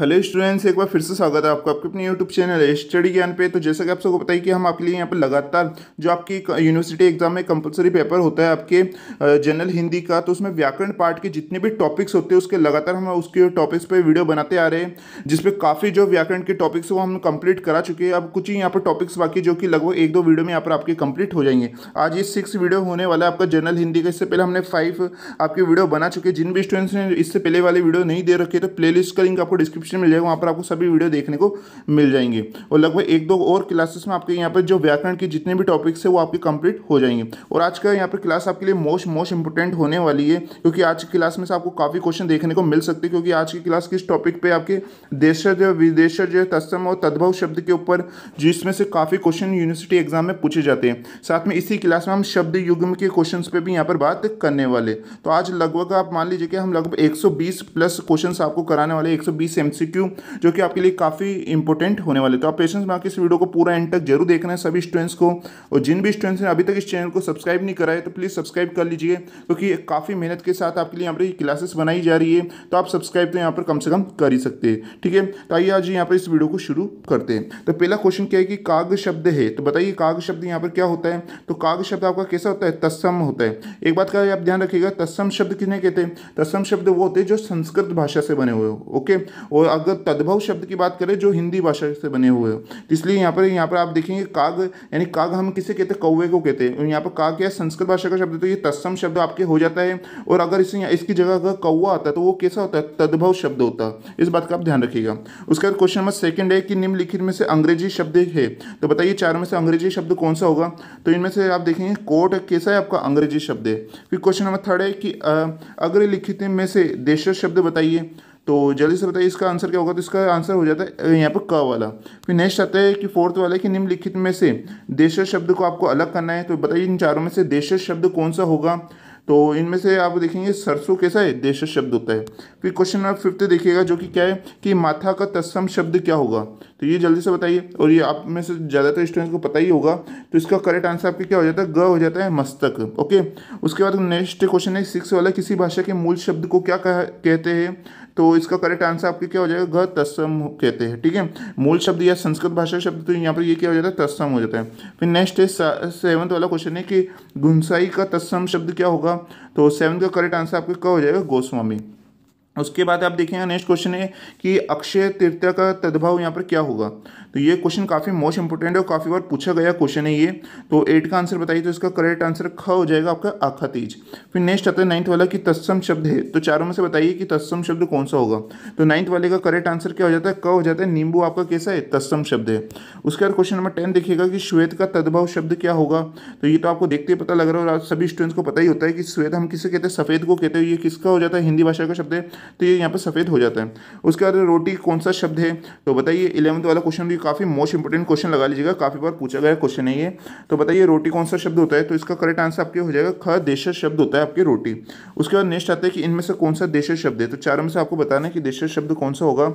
hello students एक बार फिर से स्वागत है आपका आपके अपने यूट्यूब चैनल स्टडी ज्ञान पे तो जैसा कि आप सबको पता कि हम आपके लिए यहाँ पर लगातार जो आपकी यूनिवर्सिटी एग्जाम में कंपलसरी पेपर होता है आपके जनरल हिंदी का तो उसमें व्याकरण पार्ट के जितने भी टॉपिक्स होते हैं उसके लगातार हम उसके टॉपिक्स पर वीडियो बनाते आ रहे हैं जिसपे काफ़ी जो व्याकरण के टॉपिक्स वो हम कंप्लीट करा चुके हैं अब कुछ ही यहाँ पर टॉपिक्स बाकी जो कि लगभग एक दो वीडियो में यहाँ पर आपके कंप्लीट हो जाएंगे आज ये सिक्स वीडियो होने वाला है आपका जनरल हिंदी का इससे पहले हमने फाइव आपकी वीडियो बना चुके जिन भी स्टूडेंट्स ने इससे पहले वाली वीडियो नहीं दे रखी तो प्ले का लिंक आपको डिस्क्रिप्शन डिस्क्रिप्शन मिल जाएगा वहाँ पर आपको सभी वीडियो देखने को मिल जाएंगे और लगभग एक दो और क्लासेस में आपके यहाँ पर जो व्याकरण के जितने भी टॉपिक्स है वो आपके कंप्लीट हो जाएंगे और आज का यहाँ पर क्लास आपके लिए मोस्ट मोस्ट इंपॉर्टेंट होने वाली है क्योंकि आज की क्लास में से आपको काफ़ी क्वेश्चन देखने को मिल सकते हैं क्योंकि आज की क्लास किस टॉपिक पर आपके देश विदेश तत्सम और तद्भव शब्द के ऊपर जिसमें से काफ़ी क्वेश्चन यूनिवर्सिटी एग्जाम में पूछे जाते हैं साथ में इसी क्लास में हम शब्द युग्म के क्वेश्चन पर भी यहाँ पर बात करने वाले तो आज लगभग आप मान लीजिए कि हम लगभग एक प्लस क्वेश्चन आपको कराने वाले एक बीस एमसीक्यू जो कि आपके लिए काफ़ी इंपॉर्टेंट होने वाले तो आप पेशेंस में आके इस वीडियो को पूरा एंड तक जरूर देखना है सभी स्टूडेंट्स को और जिन भी स्टूडेंट्स ने अभी तक इस चैनल को सब्सक्राइब नहीं कराए तो प्लीज़ सब्सक्राइब कर लीजिए क्योंकि तो काफ़ी मेहनत के साथ आपके लिए यहाँ पर क्लासेस बनाई जा रही है तो आप सब्सक्राइब तो यहाँ पर कम से कम कर ही सकते हैं ठीक है तो आइए आज यहाँ पर इस वीडियो को शुरू करते हैं तो पहला क्वेश्चन क्या है कि काग शब्द है तो बताइए काग शब्द यहाँ पर क्या होता है तो काग शब्द आपका कैसा होता है तस्सम होता है एक बात का आप ध्यान रखिएगा तस्सम शब्द किसने कहते हैं तस्सम शब्द वो होते हैं जो संस्कृत भाषा से बने हुए हो ओके और अगर तद्भव शब्द की बात करें जो हिंदी भाषा से बने हुए हो इसलिए यहाँ पर यहाँ पर आप देखेंगे काग यानी काग हम किसे कहते हैं कौवे को कहते हैं यहाँ पर काग क्या संस्कृत भाषा का शब्द तो ये तत्सम शब्द आपके हो जाता है और अगर इसे इसकी जगह अगर कौवा आता है तो वो कैसा होता है तद्भव शब्द होता है इस बात का आप ध्यान रखिएगा उसके बाद क्वेश्चन नंबर सेकेंड है कि निम्नलिखित में से अंग्रेजी शब्द है तो बताइए चारों में से अंग्रेजी शब्द कौन सा होगा तो इनमें से आप देखेंगे कोर्ट कैसा है आपका अंग्रेजी शब्द है फिर क्वेश्चन नंबर थर्ड है कि अग्रलिखित में से देश शब्द बताइए तो जल्दी से बताइए इसका आंसर क्या होगा तो इसका आंसर हो जाता है यहाँ पर क वाला फिर नेक्स्ट आता है कि फोर्थ वाला है कि निम्नलिखित में से देश शब्द को आपको अलग करना है तो बताइए इन चारों में से देश शब्द कौन सा होगा तो इनमें से आप देखेंगे सरसों कैसा है देश शब्द होता है फिर क्वेश्चन नंबर फिफ्थ देखिएगा जो कि क्या है कि माथा का तत्सम शब्द क्या होगा तो ये जल्दी से बताइए और ये आप में से ज़्यादातर स्टूडेंट्स को पता ही होगा तो इसका करेक्ट आंसर आपके क्या हो जाता है ग हो जाता है मस्तक ओके उसके बाद नेक्स्ट क्वेश्चन है सिक्स वाला किसी भाषा के मूल शब्द को क्या कहते हैं तो इसका करेक्ट आंसर आपके क्या हो जाएगा घ तत्सम कहते हैं ठीक है मूल शब्द या संस्कृत भाषा शब्द तो यहाँ पर ये क्या हो जाता है तत्सम हो जाता है फिर नेक्स्ट है सेवंथ वाला क्वेश्चन है कि गुंसाई का तत्सम शब्द क्या होगा तो सेवंथ का करेक्ट आंसर आपके क्या हो जाएगा गोस्वामी उसके बाद आप देखेंगे नेक्स्ट क्वेश्चन है कि अक्षय तीर्थ का तद्भाव यहाँ पर क्या होगा तो ये क्वेश्चन काफ़ी मोस्ट इंपॉर्टेंट है और काफ़ी बार पूछा गया क्वेश्चन है ये तो एट का आंसर बताइए तो इसका करेक्ट आंसर ख हो जाएगा आपका आखा तीज फिर नेक्स्ट आता है नाइन्थ वाला कि तत्सम शब्द है तो चारों में से बताइए कि तत्सम शब्द कौन सा होगा तो नाइन्थ वाले का करेक्ट आंसर क्या हो जाता है क हो जाता है नींबू आपका कैसा है तत्सम शब्द है उसके बाद क्वेश्चन नंबर टेन देखिएगा कि श्वेत का तद्भाव शब्द क्या होगा तो ये तो आपको देखते ही पता लग रहा है और सभी स्टूडेंट्स को पता ही होता है कि श्वेत हम किसे कहते हैं सफ़ेद को कहते हैं ये किसका हो जाता है हिंदी भाषा का शब्द है तो ये यहाँ पर सफ़ेद हो जाता है उसके बाद रोटी कौन सा शब्द है तो बताइए इलेवंथ वाला क्वेश्चन भी काफ़ी मोस्ट इंपॉर्टेंट क्वेश्चन लगा लीजिएगा काफ़ी बार पूछा गया क्वेश्चन है ये तो बताइए रोटी कौन सा शब्द होता है तो इसका करेक्ट आंसर आपके हो जाएगा ख देश शब्द होता है आपकी रोटी उसके बाद नेक्स्ट आता है कि इनमें से कौन सा देश शब्द है तो चारों में से आपको बताना है कि देश शब्द कौन सा होगा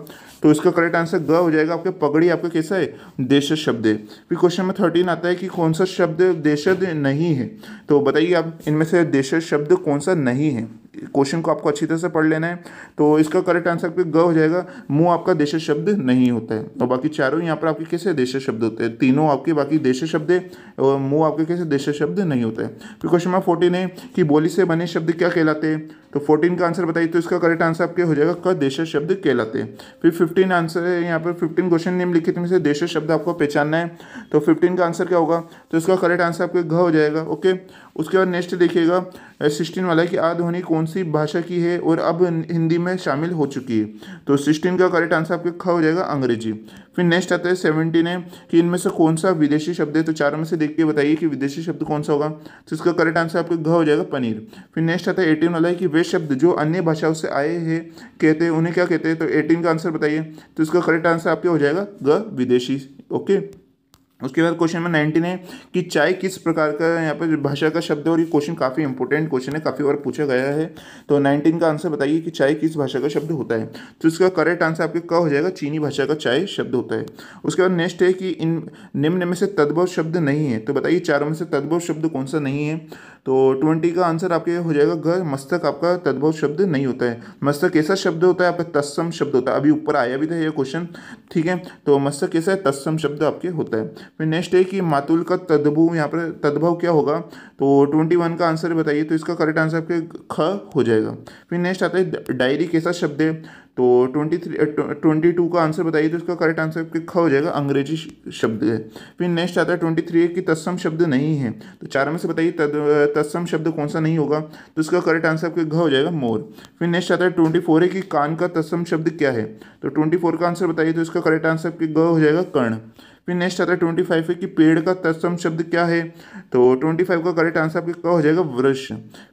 तो इसका करेक्ट आंसर ग हो जाएगा आपके पगड़ी आपका कैसा है देश शब्द है फिर क्वेश्चन नंबर थर्टीन आता है कि कौन सा शब्द देश नहीं है तो बताइए आप इनमें से देश शब्द कौन सा नहीं है क्वेश्चन को आपको अच्छी तरह से पढ़ लेना है तो इसका करेक्ट आंसर आपके ग हो जाएगा मुंह आपका देश शब्द नहीं होता है और बाकी चारों यहाँ पर आपके कैसे देश शब्द होते हैं तीनों आपके बाकी देश शब्द है और मुंह आपके कैसे देश शब्द नहीं होता है फिर क्वेश्चन नंबर फोर्टीन है कि बोली से बने शब्द क्या कहलाते हैं तो फोर्टीन का आंसर बताइए तो इसका करेक्ट आंसर आपके हो जाएगा क देश शब्द कहलाते हैं फिर फिफ्टीन आंसर है यहाँ पर फिफ्टीन क्वेश्चन नेम लिखे थे देश शब्द आपको पहचानना है तो फिफ्टीन का आंसर क्या होगा तो इसका करेक्ट आंसर आपके घ हो जाएगा ओके उसके बाद नेक्स्ट देखिएगा सिक्सटीन वाला कि आध्वनि कौन सी भाषा की है और अब हिंदी में शामिल हो चुकी है तो सिक्सटीन का करेक्ट आंसर आपके ख हो जाएगा अंग्रेजी फिर नेक्स्ट आता है सेवेंटीन है कि इनमें से कौन सा विदेशी शब्द है तो चारों में से देख के बताइए कि विदेशी शब्द कौन सा होगा तो इसका करेक्ट आंसर आपका घ हो जाएगा पनीर फिर नेक्स्ट आता है एटीन वाला है कि वे शब्द जो अन्य भाषाओं से आए हैं कहते हैं उन्हें क्या कहते हैं तो एटीन का आंसर बताइए तो इसका करेक्ट आंसर आपके हो जाएगा ग विदेशी ओके उसके बाद क्वेश्चन नंबर नाइनटीन है कि चाय किस प्रकार का यहाँ पर भाषा का शब्द है और ये क्वेश्चन काफ़ी इंपॉर्टेंट क्वेश्चन है काफ़ी बार पूछा गया है तो नाइनटीन का आंसर बताइए कि चाय किस भाषा का शब्द होता है तो इसका करेक्ट आंसर आपके क्या हो जाएगा चीनी भाषा का चाय शब्द होता है उसके बाद नेक्स्ट है कि इन निम्न में से तद्भव शब्द नहीं है तो बताइए चारों में से तद्भव शब्द कौन सा नहीं है तो ट्वेंटी का आंसर आपके हो जाएगा घर मस्तक आपका तद्भव शब्द नहीं होता है मस्तक कैसा शब्द होता है आपका तत्सम शब्द होता है अभी ऊपर आया भी था ये क्वेश्चन ठीक है तो मस्तक कैसा है तत्सम शब्द आपके होता है फिर नेक्स्ट है कि मातुल का तद्भव यहाँ पर तद्भव क्या होगा तो ट्वेंटी वन का आंसर बताइए तो इसका करेक्ट आंसर आपके ख हो जाएगा फिर नेक्स्ट आता है डायरी कैसा शब्द है तो ट्वेंटी थ्री ट्वेंटी टू का आंसर बताइए तो इसका करेक्ट आंसर क्या हो जाएगा अंग्रेजी शब्द है फिर नेक्स्ट आता है ट्वेंटी थ्री की तत्सम शब्द नहीं है तो चार में से बताइए uh, तत्सम शब्द कौन सा नहीं होगा तो इसका करेक्ट आंसर आपके घ हो जाएगा मोर फिर नेक्स्ट आता है ट्वेंटी फोर है कान का तत्सम शब्द क्या है तो ट्वेंटी फोर का आंसर बताइए तो इसका करेक्ट आंसर आपके घ हो जाएगा कर्ण फिर नेक्स्ट आता है ट्वेंटी फाइव है कि पेड़ का तत्सम शब्द क्या है तो ट्वेंटी फाइव का करेक्ट आंसर आपके क्या हो जाएगा वृक्ष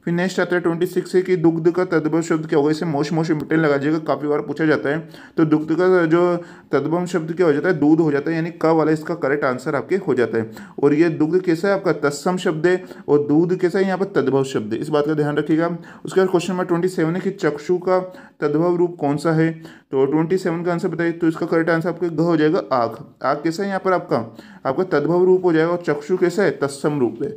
फिर नेक्स्ट आता है ट्वेंटी सिक्स है कि दुग्ध का तद्भव शब्द क्या होगा इसे मोश मोश इंपोर्टेंट लगा जाएगा काफ़ी बार पूछा जाता है तो दुग्ध का जो तद्भव शब्द क्या हो जाता है दूध हो जाता है यानी क वाला इसका करेक्ट आंसर आपके हो जाता है और ये दुग्ध कैसा है आपका तत्सम शब्द है और दूध कैसा है यहाँ पर तद्भव शब्द है इस बात का ध्यान रखिएगा उसके बाद क्वेश्चन नंबर ट्वेंटी सेवन है कि चक्षु का तद्भव रूप कौन सा है तो ट्वेंटी सेवन का आंसर बताइए तो इसका करेक्ट आंसर आपका ग हो जाएगा आग आग कैसा है यहाँ पर आपका आपका तद्भव रूप हो जाएगा और चक्षु कैसा है तत्सम रूप है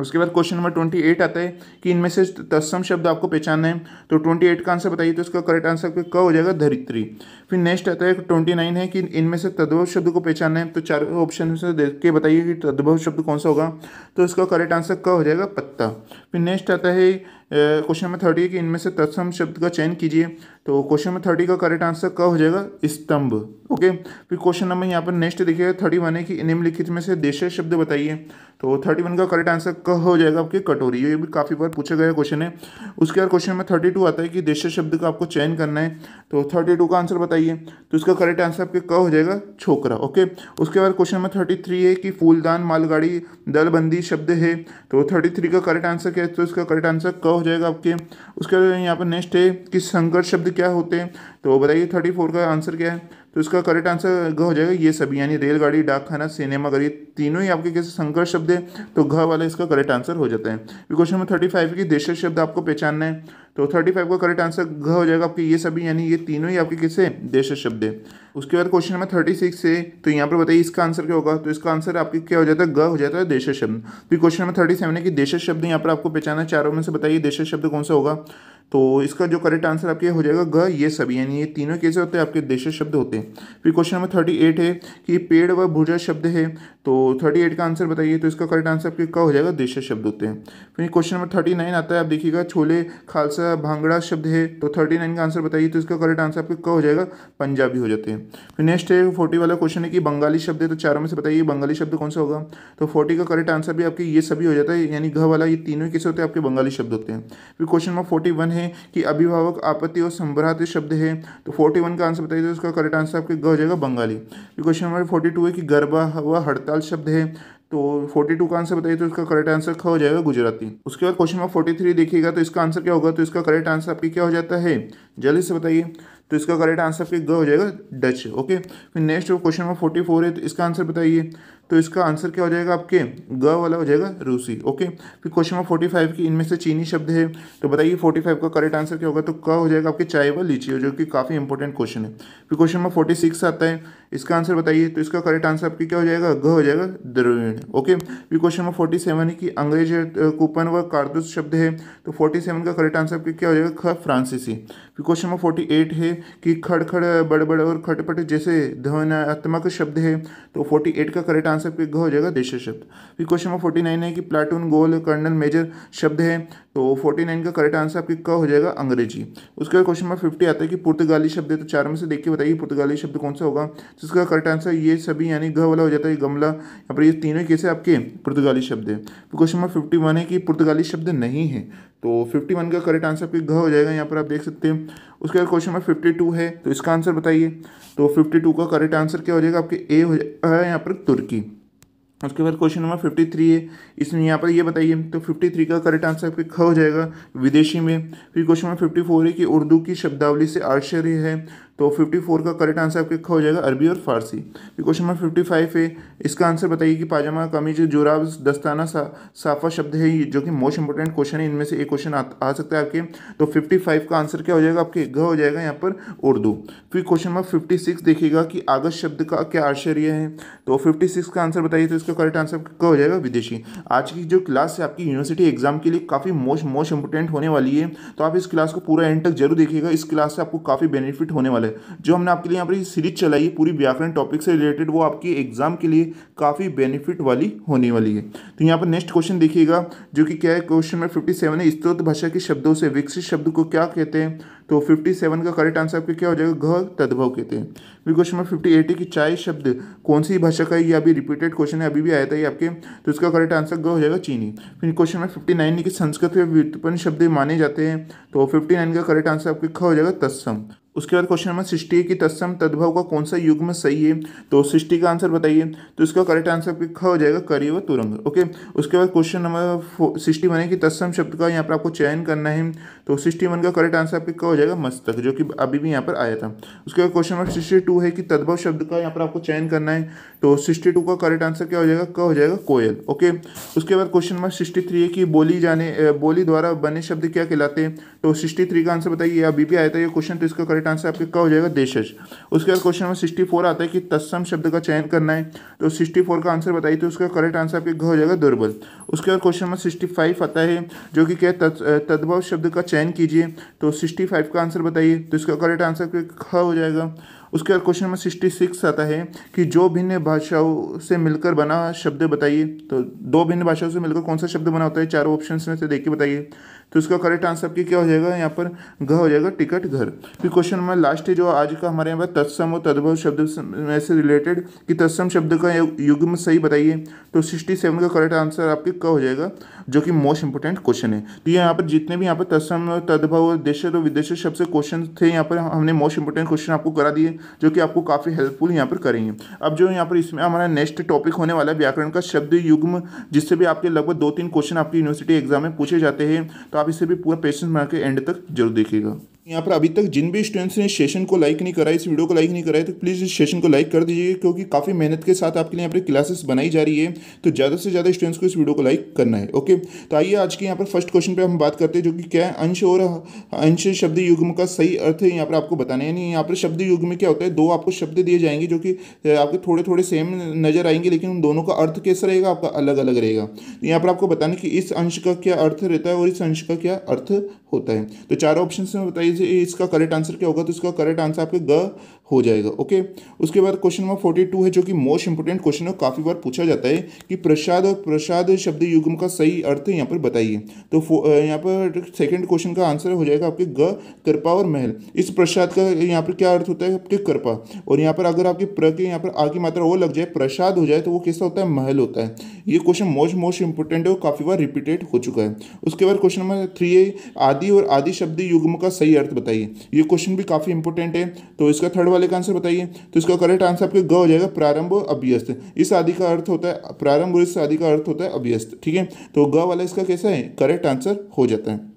उसके बाद क्वेश्चन नंबर ट्वेंटी एट आता है कि इनमें से तत्सम शब्द आपको पहचानना है तो ट्वेंटी एट का आंसर बताइए तो इसका करेक्ट आंसर आपके क हो जाएगा धरित्री फिर नेक्स्ट आता है ट्वेंटी नाइन है कि इनमें से तद्भव शब्द को पहचानना है तो चार ऑप्शन से देख के बताइए कि तद्भव शब्द कौन सा होगा तो इसका करेक्ट आंसर क हो जाएगा पत्ता फिर नेक्स्ट आता है क्वेश्चन नंबर थर्टी कि इनमें से तत्सम शब्द का चयन कीजिए तो क्वेश्चन नंबर थर्टी का करेक्ट आंसर क्या हो जाएगा स्तंभ ओके फिर क्वेश्चन नंबर यहाँ पर नेक्स्ट देखिए थर्टी वन है कि निम्नलिखित में से देश शब्द बताइए तो थर्टी वन का करेक्ट आंसर क्या हो जाएगा आपके कटोरी ये भी काफ़ी बार पूछा गया क्वेश्चन है उसके बाद क्वेश्चन नंबर थर्टी टू आता है कि देश शब्द का आपको चयन करना है तो थर्टी टू का आंसर बताइए तो इसका करेक्ट आंसर आपके क्या हो जाएगा छोकरा ओके उसके बाद क्वेश्चन नंबर थर्टी थ्री है कि फूलदान मालगाड़ी दलबंदी शब्द है तो थर्टी थ्री का करेक्ट आंसर क्या है तो इसका करेक्ट आंसर क हो जाएगा आपके उसके बाद यहाँ पर नेक्स्ट है कि संकट शब्द क्या होते हैं तो बताइए थर्टी फोर का आंसर क्या है तो इसका करेक्ट आंसर घ हो जाएगा ये सभी यानी रेलगाड़ी डाकखाना सिनेमाघर ये तीनों ही आपके कैसे संकर शब्द है तो घ वाला इसका करेक्ट आंसर हो जाता है क्वेश्चन नंबर थर्टी फाइव की देश शब्द आपको पहचानना है तो थर्टी फाइव का करेक्ट आंसर घ हो जाएगा आपके ये सभी यानी ये तीनों ही आपके कैसे देश शब्द है उसके बाद क्वेश्चन नंबर थर्टी सिक्स है तो यहाँ पर बताइए इसका आंसर क्या होगा तो इसका आंसर आपके क्या हो जाता है ग हो जाता है देश शब्द फिर क्वेश्चन नंबर थर्टी सेवन है कि देश शब्द यहाँ पर आपको पहचाना चारों में से बताइए देश शब्द कौन सा होगा तो इसका जो करेक्ट आंसर आपके हो जाएगा ग ये सभी यानी ये तीनों कैसे होते हैं आपके देश शब्द होते हैं फिर क्वेश्चन नंबर थर्टी एट है कि पेड़ व भुजा शब्द है तो थर्टी एट का आंसर बताइए तो इसका करेक्ट आंसर आपके का हो जाएगा देश शब्द होते हैं फिर क्वेश्चन नंबर थर्टी नाइन आता है आप देखिएगा छोले खालसा भांगड़ा शब्द है तो थर्टी नाइन का आंसर बताइए तो इसका करेक्ट आंसर आपके का हो जाएगा पंजाबी हो जाते हैं फिर नेक्स्ट है फोर्टी वाला क्वेश्चन है कि बंगाली शब्द है तो चारों में से बताइए बंगाली शब्द कौन सा होगा तो फोर्टी का करेक्ट आंसर भी आपके ये सभी हो जाता है यानी घ वाला ये तीनों कैसे होते हैं आपके बंगाली शब्द होते हैं फिर क्वेश्चन नंबर फोर्टी वन है कि अभिभावक आपत्ति और संभ्रात शब्द है तो फोर्टी वन का आंसर बताइए तो इसका करेक्ट आंसर आपके ग हो जाएगा बंगाली फिर क्वेश्चन नंबर फोर्टी टू है कि गरबा व हड़ताल तत्काल शब्द है तो 42 का आंसर बताइए तो इसका करेक्ट आंसर क्या हो जाएगा गुजराती उसके बाद क्वेश्चन नंबर 43 देखिएगा तो इसका आंसर क्या होगा तो इसका करेक्ट आंसर आपकी क्या हो जाता है जल्दी से बताइए तो इसका करेक्ट आंसर आपके ग हो जाएगा डच ओके फिर नेक्स्ट क्वेश्चन नंबर 44 है तो इसका आंसर बताइए तो इसका आंसर क्या हो जाएगा आपके ग वाला हो जाएगा रूसी ओके फिर क्वेश्चन नंबर फोर्टी फाइव की इनमें से चीनी शब्द है तो बताइए फोर्टी फाइव का करेक्ट आंसर क्या होगा तो क हो जाएगा आपके चाय व लीची जो कि काफ़ी इंपॉर्टेंट क्वेश्चन है फिर क्वेश्चन नंबर फोर्टी सिक्स आता है इसका आंसर बताइए तो इसका करेक्ट आंसर आपके क्या हो जाएगा ग हो जाएगा द्रविण ओके फिर क्वेश्चन नंबर फोर्टी सेवन की अंग्रेज कूपन व कारतूस शब्द है तो फोर्टी सेवन का करेक्ट आंसर आपके क्या हो जाएगा ख फ्रांसीसी फिर क्वेश्चन नंबर फोर्टी एट है कि खड़खड़ बड़बड़ और खटपट जैसे ध्वनात्मक शब्द है तो फोर्टी एट का करेक्ट आंसर हो जाएगा देश शब्द फिर क्वेश्चन नंबर फोर्टी नाइन है कि प्लाटून गोल कर्नल मेजर शब्द है तो फोर्टी नाइन का करेक्ट आंसर आपकी का हो जाएगा अंग्रेजी उसके बाद क्वेश्चन नंबर फिफ्टी आता है कि पुर्तगाली शब्द है तो चार में से देख के बताइए पुर्तगाली शब्द कौन सा होगा जिसका करेक्ट आंसर ये सभी यानी घ वाला हो जाता है गमला यहाँ पर ये तीनों केस है आपके पुर्तगाली शब्द है क्वेश्चन नंबर फिफ्टी वन है कि पुर्तगाली शब्द नहीं है तो फिफ्टी वन का करेक्ट आंसर आपके घ हो जाएगा यहाँ पर आप देख सकते हैं उसके बाद क्वेश्चन नंबर फिफ्टी टू है तो इसका आंसर बताइए तो फिफ्टी टू का करेक्ट आंसर क्या हो जाएगा आपके ए हो जाएगा यहाँ पर तुर्की उसके बाद क्वेश्चन नंबर फिफ्टी थ्री है इसमें यहाँ पर ये बताइए तो फिफ्टी थ्री का करेक्ट आंसर आपके ख हो जाएगा विदेशी में फिर क्वेश्चन नंबर फिफ्टी फोर है कि उर्दू की शब्दावली से आश्चर्य है तो 54 का करेक्ट आंसर आपके हो जाएगा अरबी और फारसी फिर क्वेश्चन नंबर 55 है इसका आंसर बताइए कि पाजामा कमीज जोराब दस्ताना सा, साफा शब्द है जो कि मोस्ट इंपॉर्टेंट क्वेश्चन है इनमें से एक क्वेश्चन आ, आ सकता है आपके तो 55 का आंसर क्या हो जाएगा आपके घ हो जाएगा यहाँ पर उर्दू फिर क्वेश्चन नंबर सिक्स देखिएगा कि आगस शब्द का क्या आश्चर्य है तो सिक्स का आंसर बताइए तो इसका करेक्ट आंसर क्या हो जाएगा विदेशी आज की जो क्लास है आपकी यूनिवर्सिटी एग्जाम के लिए काफ़ी मोस्ट मोस्ट इंपॉर्टेंट होने वाली है तो आप इस क्लास को पूरा एंड तक जरूर देखिएगा इस क्लास से आपको काफ़ी बेनिफिट होने वाला वाले जो हमने आपके लिए यहाँ पर सीरीज चलाई है पूरी व्याकरण टॉपिक से रिलेटेड वो आपकी एग्जाम के लिए काफ़ी बेनिफिट वाली होने वाली है तो यहाँ पर नेक्स्ट क्वेश्चन देखिएगा जो कि क्या है क्वेश्चन नंबर फिफ्टी सेवन है स्त्रोत भाषा के शब्दों से विकसित शब्द को क्या कहते हैं तो फिफ्टी सेवन का करेक्ट आंसर आपके क्या हो जाएगा घ तद्भव कहते हैं फिर क्वेश्चन नंबर फिफ्टी एट है कि चाय शब्द कौन सी भाषा का है ये अभी रिपीटेड क्वेश्चन है अभी भी आया था ये आपके तो इसका करेक्ट आंसर घ हो जाएगा चीनी फिर क्वेश्चन नंबर फिफ्टी नाइन है कि संस्कृत में व्युत्पन्न शब्द माने जाते हैं तो फिफ्टी नाइन का करेक्ट आंसर आपके ख हो जाएगा तत्सम उसके बाद क्वेश्चन नंबर सिक्सटी की तत्सम तद्भव का कौन सा युग्म सही है तो सिक्सटी का आंसर बताइए तो इसका करेक्ट आंसर आपका हो जाएगा करी व तुरंग ओके उसके बाद क्वेश्चन नंबर सिक्सटी वन है कि तत्सम शब्द का यहाँ पर आपको चयन करना है तो सिक्सटी वन का करेक्ट आंसर आपका हो जाएगा मस्तक जो कि अभी भी यहाँ पर आया था उसके बाद क्वेश्चन नंबर सिक्सटी टू है कि तद्भव शब्द का यहाँ पर आपको चयन करना है तो सिक्सटी टू का करेक्ट आंसर क्या हो जाएगा क हो जाएगा कोयल ओके उसके बाद क्वेश्चन नंबर सिक्सटी थ्री है कि बोली जाने बोली द्वारा बने शब्द क्या कहलाते हैं तो सिक्सटी थ्री का आंसर बताइए अभी भी आया था ये क्वेश्चन तो इसका करेक्ट करेक्ट आंसर आपके क्या हो जाएगा देशज उसके बाद क्वेश्चन नंबर सिक्सटी फोर आता है कि तत्सम शब्द का चयन करना है तो सिक्सटी फोर का आंसर बताइए तो उसका करेक्ट आंसर आपके घ हो जाएगा दुर्बल उसके बाद क्वेश्चन नंबर सिक्सटी फाइव आता है जो कि क्या तद्भव शब्द का चयन कीजिए तो सिक्सटी फाइव का आंसर बताइए तो इसका करेक्ट आंसर आपके ख हो जाएगा उसके बाद क्वेश्चन नंबर सिक्सटी सिक्स आता है कि जो भिन्न भाषाओं से मिलकर बना शब्द बताइए तो दो भिन्न भाषाओं से मिलकर कौन सा शब्द बना होता है चारों ऑप्शन में से देखिए बताइए तो इसका करेक्ट आंसर आपकी क्या हो जाएगा यहाँ पर घ हो जाएगा टिकट घर फिर क्वेश्चन नंबर लास्ट है जो आज का हमारे यहाँ पर तत्सम और तद्भव शब्द में से रिलेटेड कि तत्सम शब्द का युग्म सही बताइए तो सिक्सटी सेवन का करेक्ट आंसर आपके क हो जाएगा जो कि मोस्ट इंपॉर्टेंट क्वेश्चन है तो ये यहाँ पर जितने भी यहाँ पर तत्सम और तद्भव और देश और विदेश शब्द से क्वेश्चन थे यहाँ पर हमने मोस्ट इंपॉर्टेंट क्वेश्चन आपको करा दिए जो कि आपको काफ़ी हेल्पफुल यहाँ पर करेंगे अब जो यहाँ पर इसमें हमारा नेक्स्ट टॉपिक होने वाला है व्याकरण का शब्द युग्म जिससे भी आपके लगभग दो तीन क्वेश्चन आपकी यूनिवर्सिटी एग्जाम में पूछे जाते हैं तो आप इसे भी पूरा पेशेंस में के एंड तक जरूर देखिएगा यहाँ पर अभी तक जिन भी स्टूडेंट्स ने सेशन को लाइक नहीं करा इस वीडियो को लाइक नहीं करा है तो प्लीज़ इस सेशन को लाइक कर दीजिए क्योंकि काफ़ी मेहनत के साथ आपके लिए यहाँ पर क्लासेस बनाई जा रही है तो ज़्यादा से ज़्यादा स्टूडेंट्स को इस वीडियो को लाइक करना है ओके तो आइए आज के यहाँ पर फर्स्ट क्वेश्चन पर हम बात करते हैं जो कि क्या है अंश और अंश शब्द युग्म का सही अर्थ है यहाँ पर आपको बताना यानी यहाँ पर शब्द युग में क्या होता है दो आपको शब्द दिए जाएंगे जो कि आपके थोड़े थोड़े सेम नजर आएंगे लेकिन उन दोनों का अर्थ कैसा रहेगा आपका अलग अलग रहेगा तो यहाँ पर आपको बताना कि इस अंश का क्या अर्थ रहता है और इस अंश का क्या अर्थ होता है तो चार ऑप्शन में बताइए इसका करेक्ट आंसर क्या होगा तो इसका करेक्ट आंसर आपके ग हो जाएगा ओके उसके बाद क्वेश्चन नंबर फोर्टी टू है जो कि मोस्ट इंपोर्टेंट क्वेश्चन है काफ़ी बार पूछा जाता है कि प्रसाद और प्रसाद शब्द युग्म का सही अर्थ यहाँ पर बताइए तो यहाँ पर सेकेंड क्वेश्चन का आंसर हो जाएगा आपके ग कृपा और महल इस प्रसाद का यहाँ पर क्या अर्थ होता है आपके कृपा और यहाँ पर अगर आपके प्र के यहाँ पर आगे मात्रा वो लग जाए प्रसाद हो जाए तो वो कैसा होता है महल होता है ये क्वेश्चन मोस्ट मोस्ट इंपोर्टेंट है और काफ़ी बार रिपीटेड हो चुका है उसके बाद क्वेश्चन नंबर थ्री है आदि और आदि शब्द युग्म का सही अर्थ बताइए ये क्वेश्चन भी काफ़ी इंपोर्टेंट है तो इसका थर्ड वाले का आंसर बताइए तो इसका करेक्ट आंसर आपके ग हो जाएगा प्रारंभ अभ्यस्त इस आदि का अर्थ होता है प्रारंभ और इस आदि का अर्थ होता है अभ्यस्त ठीक है तो ग वाला इसका कैसा है करेक्ट आंसर हो जाता है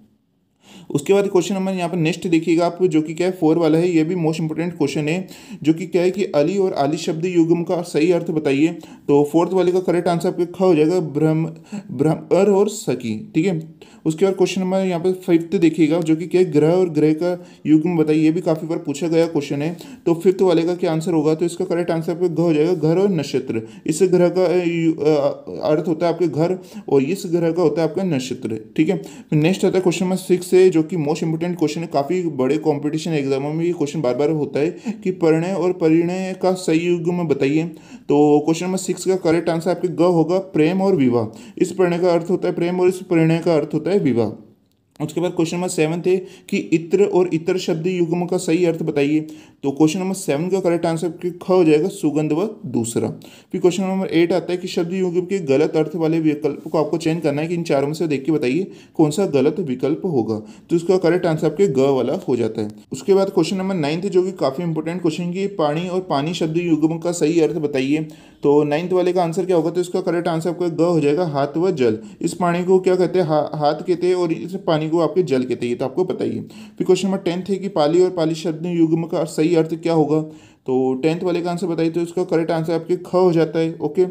उसके बाद क्वेश्चन नंबर यहाँ पर नेक्स्ट देखिएगा आप जो कि क्या है फोर वाला है ये भी मोस्ट इंपॉर्टेंट क्वेश्चन है जो कि क्या है कि अली और आली शब्द युगम का सही अर्थ बताइए तो फोर्थ वाले का करेक्ट आंसर आपके ख हो जाएगा ब्रह्म ब्रह्मर और सकी ठीक है उसके बाद क्वेश्चन नंबर यहाँ पर फिफ्थ देखिएगा जो कि क्या है ग्रह और ग्रह का युगम बताइए ये भी काफ़ी बार पूछा गया क्वेश्चन है तो फिफ्थ वाले का क्या आंसर होगा तो इसका करेक्ट आंसर आपके घ हो जाएगा घर और नक्षत्र इस ग्रह का अर्थ होता है आपके घर और इस ग्रह का होता है आपका नक्षत्र ठीक है नेक्स्ट तो आता है क्वेश्चन नंबर सिक्स है जो कि मोस्ट इंपोर्टेंट क्वेश्चन है काफ़ी बड़े कॉम्पिटिशन एग्जामों में ये क्वेश्चन बार बार होता है कि परिणय और परिणय का सही युग में बताइए तो क्वेश्चन नंबर सिक्स का करेक्ट आंसर आपके ग होगा प्रेम और विवाह इस परिणय का अर्थ होता है प्रेम और इस परिणय का अर्थ होता है विवाह उसके बाद क्वेश्चन नंबर सेवन थे कि इत्र और इतर शब्द युग्म का सही अर्थ बताइए तो क्वेश्चन नंबर सेवन का करेक्ट आंसर ख हो जाएगा सुगंध व दूसरा फिर क्वेश्चन नंबर एट आता है कि शब्द युग्म के गलत अर्थ वाले विकल्प को आपको चयन करना है कि इन चारों में से देख के बताइए कौन सा गलत विकल्प होगा तो इसका करेक्ट आंसर आपके ग वाला हो जाता है उसके बाद क्वेश्चन नंबर नाइन्थ जो कि काफ़ी इंपॉर्टेंट क्वेश्चन की पानी और पानी शब्द युग्म का सही अर्थ बताइए तो नाइन्थ वाले का आंसर क्या होगा तो इसका करेक्ट आंसर आपका ग हो जाएगा हाथ व जल इस पानी को क्या कहते हैं हाथ कहते हैं और इस पानी पानी को आपके जल कहते हैं ये तो आपको पता ही है फिर क्वेश्चन नंबर टेंथ है कि पाली और पाली शब्द युग्म का सही अर्थ क्या होगा तो टेंथ वाले का आंसर बताइए तो इसका करेक्ट आंसर आपके ख हो जाता है ओके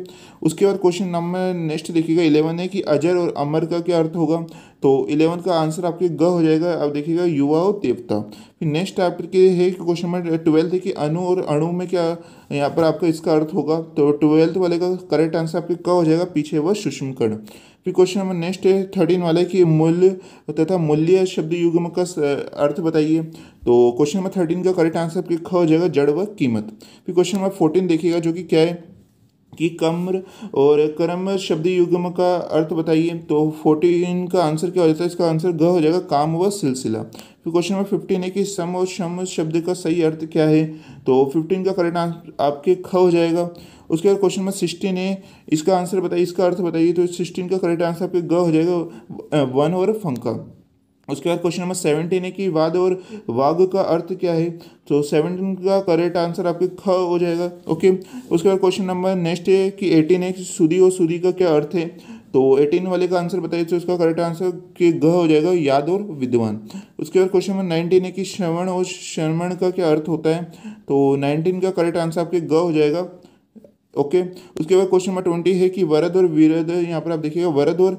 उसके बाद क्वेश्चन नंबर नेक्स्ट देखिएगा इलेवन है कि अजर और अमर का क्या अर्थ होगा तो इलेवन का आंसर आपके ग हो जाएगा अब देखिएगा युवा और देवता फिर नेक्स्ट आपके है कि क्वेश्चन नंबर ट्वेल्थ है कि अनु और अणु में क्या यहाँ पर आपका इसका अर्थ होगा तो ट्वेल्थ वाले का करेक्ट आंसर आपके क हो जाएगा पीछे व सुषमकण फिर क्वेश्चन नंबर नेक्स्ट है थर्टीन वाला की कि मूल्य तथा मूल्य शब्द युग्म का अर्थ बताइए तो क्वेश्चन नंबर थर्टीन का करेक्ट आंसर आपके ख हो जाएगा जड़ व कीमत फिर क्वेश्चन नंबर फोर्टीन देखिएगा जो कि क्या है कि कम्र और कर्म शब्द युगम का अर्थ बताइए तो फोर्टीन का आंसर क्या हो जाता है इसका आंसर ग हो जाएगा काम व सिलसिला फिर क्वेश्चन नंबर फिफ्टीन है कि सम और शम शब्द का सही अर्थ क्या है तो फिफ्टीन का करेक्ट आंसर आपके ख हो जाएगा उसके बाद क्वेश्चन नंबर सिक्सटीन है इसका आंसर बताइए इसका अर्थ बताइए तो सिक्सटीन का करेक्ट आंसर आपके ग हो जाएगा वन और फंका उसके बाद क्वेश्चन नंबर सेवनटीन है कि वाद और वाग का अर्थ क्या है तो सेवनटीन का करेक्ट आंसर आपके ख हो जाएगा ओके उसके बाद क्वेश्चन नंबर नेक्स्ट है कि एटीन है कि सुधी और सुधी का क्या अर्थ है तो एटीन वाले का आंसर बताइए तो उसका करेक्ट आंसर के ग हो जाएगा याद और विद्वान उसके बाद क्वेश्चन नंबर नाइनटीन है कि श्रवण और श्रवण का क्या अर्थ होता है तो नाइनटीन का करेक्ट आंसर आपके ग हो जाएगा ओके उसके बाद क्वेश्चन नंबर ट्वेंटी है कि वरद और वीरद यहाँ पर आप देखिएगा वरद और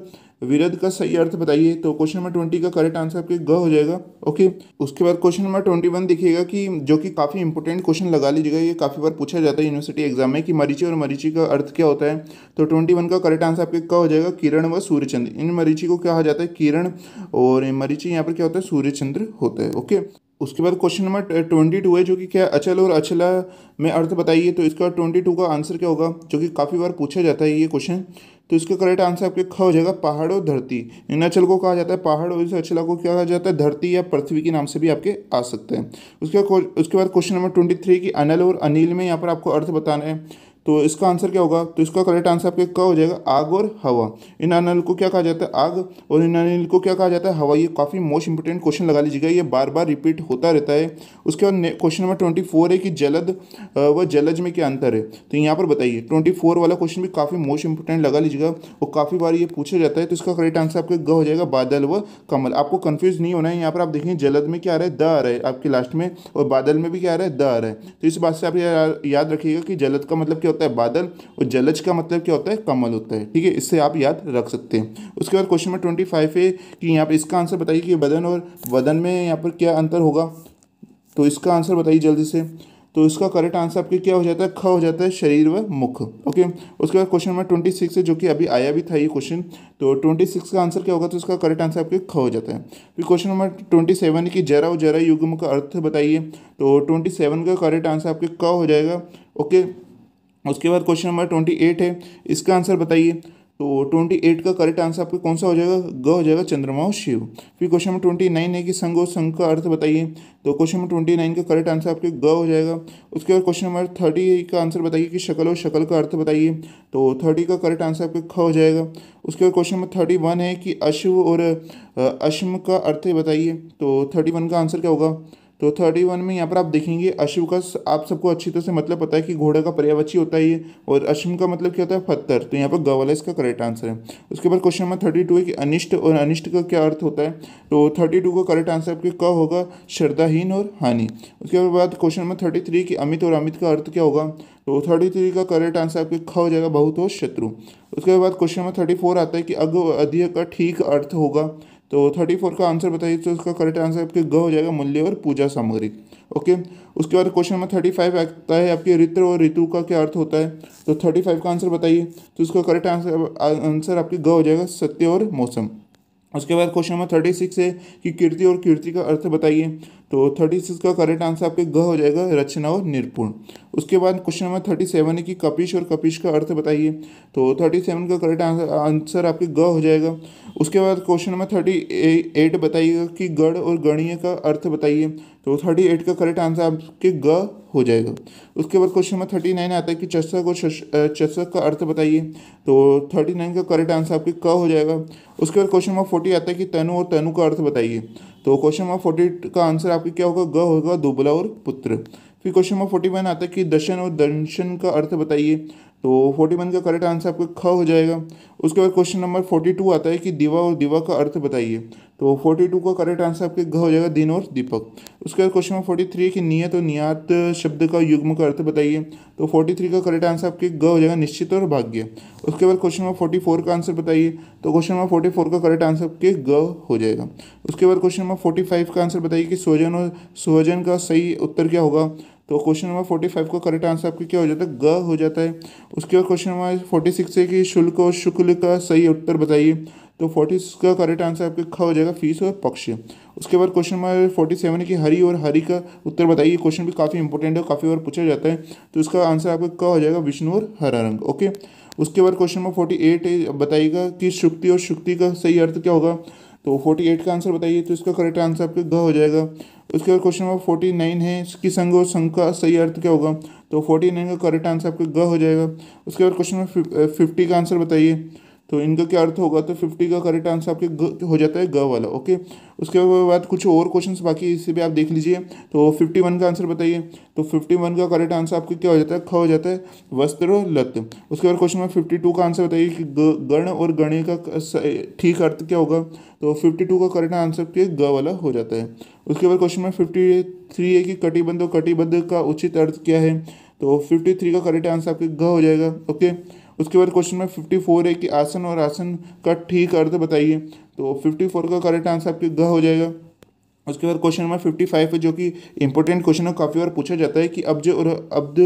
विरद का सही अर्थ बताइए तो क्वेश्चन नंबर ट्वेंटी का करेक्ट आंसर आपके ग हो जाएगा ओके उसके बाद क्वेश्चन नंबर ट्वेंटी वन देखिएगा कि जो कि काफ़ी इंपॉर्टेंट क्वेश्चन लगा लीजिएगा ये काफ़ी बार पूछा जाता है यूनिवर्सिटी एग्जाम में कि मरीची और मरीची का अर्थ क्या होता है तो ट्वेंटी वन का करेक्ट आंसर आपके क हो जाएगा किरण व सूर्यचंद्र इन मरीची को क्या कहा जाता है किरण और मरीची यहाँ पर क्या होता है सूर्यचंद्र होता है ओके उसके बाद क्वेश्चन नंबर ट्वेंटी टू है जो कि क्या अचल और अचला में अर्थ बताइए तो इसका ट्वेंटी टू का आंसर क्या होगा जो कि काफ़ी बार पूछा जाता है ये क्वेश्चन तो इसका करेक्ट आंसर आपके ख हो जाएगा पहाड़ और धरती हिमाचल को कहा जाता है पहाड़ और इस अचला को क्या कहा जाता है धरती या पृथ्वी के नाम से भी आपके आ सकते हैं उसके उसके बाद क्वेश्चन नंबर ट्वेंटी थ्री की अनिल और अनिल में यहाँ पर आपको अर्थ बताना है तो इसका आंसर क्या होगा तो इसका करेक्ट आंसर आपके क्या हो जाएगा आग और हवा इन अनिल को क्या कहा जाता है आग और इन अनिल को क्या कहा जाता है हवा ये काफ़ी मोस्ट इंपॉर्टेंट क्वेश्चन लगा लीजिएगा ये बार बार रिपीट होता रहता है उसके बाद क्वेश्चन नंबर ट्वेंटी फोर है कि जलद व जलज में क्या अंतर है तो यहाँ पर बताइए ट्वेंटी फोर वाला क्वेश्चन भी काफ़ी मोस्ट इंपॉर्टेंट लगा लीजिएगा और काफ़ी बार ये पूछा जाता है तो इसका करेक्ट आंसर आपके ग हो जाएगा बादल व कमल आपको कन्फ्यूज नहीं होना है यहाँ पर आप देखेंगे जलद में क्या आ रहा है द आ रहा है आपके लास्ट में और बादल में भी क्या आ रहा है द आ रहा है तो इस बात से आप याद रखिएगा कि जलद का मतलब क्या होता है होता है बादल और जलज का मतलब क्या होता है कमल होता है ठीक है इससे आप याद रख सकते हैं उसके बाद क्वेश्चन नंबर ट्वेंटी फाइव है कि यहाँ पर इसका आंसर बताइए कि बदन और वदन में यहाँ पर क्या अंतर होगा तो इसका आंसर बताइए जल्दी से तो इसका करेक्ट आंसर आपके क्या हो जाता है ख हो जाता है शरीर व मुख ओके उसके बाद क्वेश्चन नंबर ट्वेंटी सिक्स है जो कि अभी आया भी था ये क्वेश्चन तो ट्वेंटी सिक्स का आंसर क्या होगा तो इसका करेक्ट आंसर आपके ख हो जाता है फिर क्वेश्चन नंबर ट्वेंटी सेवन की जरा और जरा युग्म का अर्थ बताइए तो ट्वेंटी सेवन का करेक्ट आंसर आपके क हो जाएगा ओके उसके बाद क्वेश्चन नंबर ट्वेंटी एट है इसका आंसर बताइए तो ट्वेंटी एट का करेक्ट आंसर आपका कौन सा हो जाएगा ग हो जाएगा चंद्रमा और शिव फिर क्वेश्चन नंबर ट्वेंटी नाइन है कि संघ और संघ का अर्थ बताइए तो क्वेश्चन नंबर ट्वेंटी नाइन का करेक्ट आंसर आपके ग हो जाएगा उसके बाद क्वेश्चन नंबर थर्टी का आंसर बताइए कि शकल और शकल का अर्थ बताइए तो थर्टी का करेक्ट आंसर आपके ख हो जाएगा उसके बाद क्वेश्चन नंबर थर्टी वन है कि अश्व और अश्म का अर्थ बताइए तो थर्टी वन का आंसर क्या होगा तो थर्टी वन में यहाँ पर आप देखेंगे अश्व का आप सबको अच्छी तरह से मतलब पता है कि घोड़े का पर्यावची होता है और अश्व का मतलब क्या होता है पत्थर तो यहाँ पर गवाला इसका करेक्ट आंसर है उसके बाद क्वेश्चन नंबर थर्टी टू है कि अनिष्ट और अनिष्ट का क्या अर्थ होता है तो थर्टी टू का करेक्ट आंसर आपके क होगा श्रद्धाहीन और हानि उसके बाद क्वेश्चन नंबर थर्टी थ्री कि अमित और अमित का अर्थ क्या होगा तो थर्टी थ्री का करेक्ट आंसर आपके ख हो जाएगा बहुत और शत्रु उसके बाद क्वेश्चन नंबर थर्टी फोर आता है कि अग अध्यय का ठीक अर्थ होगा तो थर्टी फोर का आंसर बताइए तो उसका करेक्ट आंसर आपके ग हो जाएगा मूल्य और पूजा सामग्री ओके उसके बाद क्वेश्चन नंबर थर्टी फाइव आता है आपके ऋतु और ऋतु का क्या अर्थ होता है तो थर्टी फाइव का आंसर बताइए तो उसका करेक्ट आंसर आंसर आपके ग हो जाएगा सत्य और मौसम उसके बाद क्वेश्चन नंबर थर्टी सिक्स है कि कीर्ति और कीर्ति का अर्थ बताइए तो थर्टी सिक्स का करेक्ट आंसर आपके ग हो जाएगा रचना और निरपूर्ण उसके बाद क्वेश्चन नंबर थर्टी सेवन है कि कपिश और कपिश का अर्थ बताइए तो थर्टी सेवन का करेक्ट आंसर आपके ग हो जाएगा उसके बाद क्वेश्चन नंबर थर्टी एट बताइएगा कि गढ़ और गणीय का अर्थ बताइए तो थर्टी एट का करेक्ट आंसर आपके ग हो जाएगा उसके बाद क्वेश्चन नंबर थर्टी नाइन आता है कि चषक और चषक का अर्थ बताइए तो थर्टी नाइन का करेक्ट आंसर आपके क हो जाएगा उसके बाद क्वेश्चन नंबर फोर्टी आता है कि तनु और तनु का अर्थ बताइए तो क्वेश्चन नंबर फोर्टी का आंसर आपके क्या होगा ग होगा दुबला और पुत्र फिर क्वेश्चन नंबर फोर्टी वन आता है कि दर्शन और दर्शन का अर्थ बताइए तो फोर्टी वन का करेक्ट आंसर आपका ख हो जाएगा उसके बाद क्वेश्चन नंबर फोर्टी टू आता है कि दिवा और दिवा का अर्थ बताइए तो फोर्टी टू का करेक्ट आंसर आपके घ हो जाएगा दिन और दीपक उसके बाद क्वेश्चन नंबर फोर्टी थ्री कि नियत और नियात शब्द का युग्म का अर्थ बताइए तो फोर्टी थ्री का करेक्ट आंसर आपके घ हो जाएगा निश्चित और भाग्य उसके बाद क्वेश्चन नंबर फोर्टी फोर का आंसर बताइए तो क्वेश्चन नंबर फोर्टी फोर का करेक्ट आंसर आपके ग हो जाएगा उसके बाद क्वेश्चन नंबर फोर्टी फाइव का आंसर बताइए कि सोजन और सोजन का सही उत्तर क्या होगा तो क्वेश्चन नंबर फोर्टी फाइव का करेक्ट आंसर आपका क्या हो जाता है ग हो जाता है उसके बाद क्वेश्चन नंबर फोर्टी सिक्स है कि शुल्क और शुक्ल का सही उत्तर बताइए तो फोर्टी सिक्स का करेक्ट आंसर आपके ख हो जाएगा फीस और पक्ष उसके बाद क्वेश्चन नंबर फोर्टी सेवन है कि हरी और हरी का उत्तर बताइए क्वेश्चन भी काफ़ी इंपॉर्टेंट है काफ़ी बार पूछा जाता है तो उसका आंसर आपका क हो जाएगा विष्णु और हरा रंग ओके उसके बाद क्वेश्चन नंबर फोर्टी एट बताइएगा कि शुक्ति और शुक्ति का सही अर्थ क्या होगा तो फोर्टी एट का आंसर बताइए तो इसका करेक्ट आंसर आपके ग हो जाएगा उसके बाद क्वेश्चन नंबर फोर्टी नाइन है इसकी संघ और संघ का सही अर्थ क्या होगा तो फोर्टी नाइन का करेक्ट आंसर आपके ग हो जाएगा उसके बाद क्वेश्चन नंबर फिफ्टी का आंसर बताइए तो इनका क्या अर्थ होगा तो फिफ्टी का करेक्ट आंसर आपके ग, हो जाता है ग वाला ओके उसके बाद कुछ और क्वेश्चन बाकी इससे भी आप देख लीजिए तो फिफ्टी वन का आंसर बताइए तो फिफ्टी वन का करेक्ट आंसर आपके क्या हो जाता है ख हो जाता है वस्त्र लत उसके बाद क्वेश्चन नंबर फिफ्टी टू का आंसर बताइए कि गण और गणे का ठीक अर्थ क्या होगा तो फिफ्टी टू का करेक्ट आंसर आपके ग वाला हो जाता है उसके बाद क्वेश्चन नंबर फिफ्टी थ्री है कि कटिबंध और कटिबद्ध का उचित अर्थ क्या है तो फिफ्टी थ्री का करेक्ट आंसर आपके ग हो जाएगा ओके उसके बाद क्वेश्चन नंबर फिफ्टी फोर है कि आसन और आसन का ठीक अर्थ बताइए तो फिफ्टी फोर का करेक्ट आंसर आपके ग हो जाएगा उसके बाद क्वेश्चन नंबर फिफ्टी फाइव है जो कि इंपॉर्टेंट क्वेश्चन है काफ़ी बार पूछा जाता है कि अब्ज और अब्द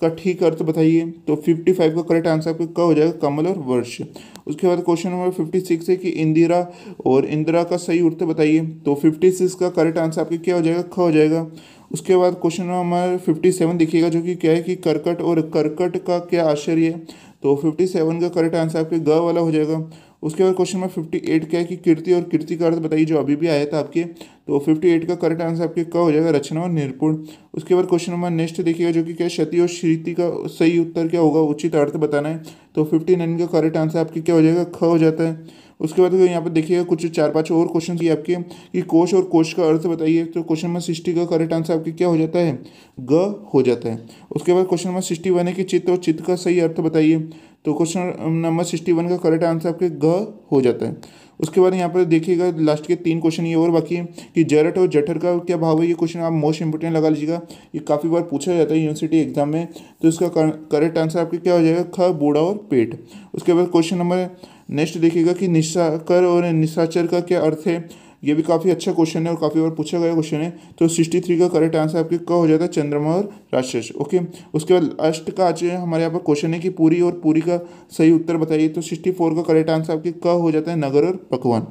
का ठीक अर्थ बताइए तो फिफ्टी फाइव का करेक्ट आंसर आपका क्या हो जाएगा कमल और वर्ष उसके बाद क्वेश्चन नंबर फिफ्टी सिक्स है कि इंदिरा और इंदिरा का सही अर्थ बताइए तो फिफ्टी सिक्स का करेक्ट आंसर आपके क्या हो जाएगा ख हो जाएगा उसके बाद क्वेश्चन नंबर फिफ्टी सेवन दिखेगा जो कि क्या है कि करकट और करकट का क्या आश्चर्य है तो फिफ्टी सेवन का करेक्ट आंसर आपके ग वाला हो जाएगा उसके बाद क्वेश्चन नंबर फिफ्टी एट क्या है कि कीर्ति और कीर्ति का अर्थ बताइए जो अभी भी आया था आपके तो फिफ्टी एट का करेक्ट आंसर आपके क हो जाएगा रचना और निरपुण उसके बाद क्वेश्चन नंबर नेक्स्ट देखिएगा जो कि क्या क्षति और श्रीति का सही उत्तर क्या होगा उचित अर्थ बताना है तो फिफ्टी नाइन का करेक्ट आंसर आपके क्या हो जाएगा ख हो जाता है उसके बाद यहाँ पर देखिएगा कुछ चार पांच और क्वेश्चन ये आपके कि कोश और कोश का अर्थ बताइए तो क्वेश्चन नंबर सिक्सटी का करेक्ट आंसर आपके क्या हो जाता है ग हो जाता है उसके बाद क्वेश्चन नंबर सिक्सटी वन है कि चित्त और चित्त का सही अर्थ बताइए तो क्वेश्चन नंबर सिक्सटी वन का करेक्ट आंसर आपके ग हो जाता है उसके बाद यहाँ पर देखिएगा लास्ट के तीन क्वेश्चन ये और बाकी कि जेरट और जठर का क्या भाव है ये क्वेश्चन आप मोस्ट इंपोर्टेंट लगा लीजिएगा ये काफ़ी बार पूछा जाता है यूनिवर्सिटी एग्जाम में तो इसका करेक्ट आंसर आपके क्या हो जाएगा ख बूढ़ा और पेट उसके बाद क्वेश्चन नंबर नेक्स्ट देखिएगा कि निशाकर और निशाचर का क्या अर्थ है ये भी काफ़ी अच्छा क्वेश्चन है और काफ़ी बार पूछा गया क्वेश्चन है तो सिक्सटी थ्री का करेक्ट आंसर आपके क हो जाता है चंद्रमा और राक्षस ओके उसके बाद अष्ट का आज हमारे यहाँ पर क्वेश्चन है कि पूरी और पूरी का सही उत्तर बताइए तो सिक्सटी फोर का करेक्ट आंसर आपके क हो जाता है नगर और पकवान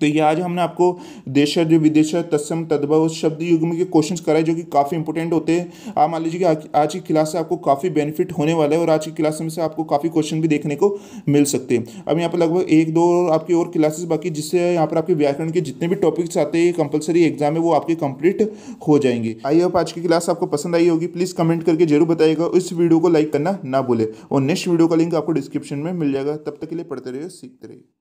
तो ये आज हमने आपको देश जो विदेश तत्सम तद्भव और शब्द युग्म के क्वेश्चन कराए जो कि काफ़ी इंपॉर्टेंट होते हैं आप मान लीजिए कि आज की क्लास से आपको काफ़ी बेनिफिट होने वाला है और आज की क्लास में से आपको काफ़ी क्वेश्चन भी देखने को मिल सकते हैं अब यहाँ पर लगभग एक दो आपकी और क्लासेस बाकी जिससे यहाँ पर आपके व्याकरण के जितने भी टॉपिक्स आते हैं कंपलसरी एग्जाम है वो आपके कंप्लीट हो जाएंगे आई होप आज की क्लास आपको पसंद आई होगी प्लीज़ कमेंट करके जरूर बताइएगा इस वीडियो को लाइक करना ना भूले और नेक्स्ट वीडियो का लिंक आपको डिस्क्रिप्शन में मिल जाएगा तब तक के लिए पढ़ते रहिए सीखते रहिए